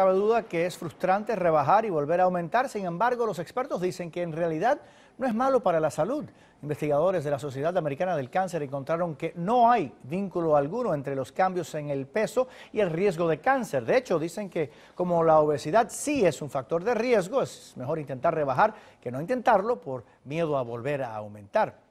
cabe duda que es frustrante rebajar y volver a aumentar, sin embargo los expertos dicen que en realidad no es malo para la salud. Investigadores de la Sociedad Americana del Cáncer encontraron que no hay vínculo alguno entre los cambios en el peso y el riesgo de cáncer. De hecho, dicen que como la obesidad sí es un factor de riesgo, es mejor intentar rebajar que no intentarlo por miedo a volver a aumentar.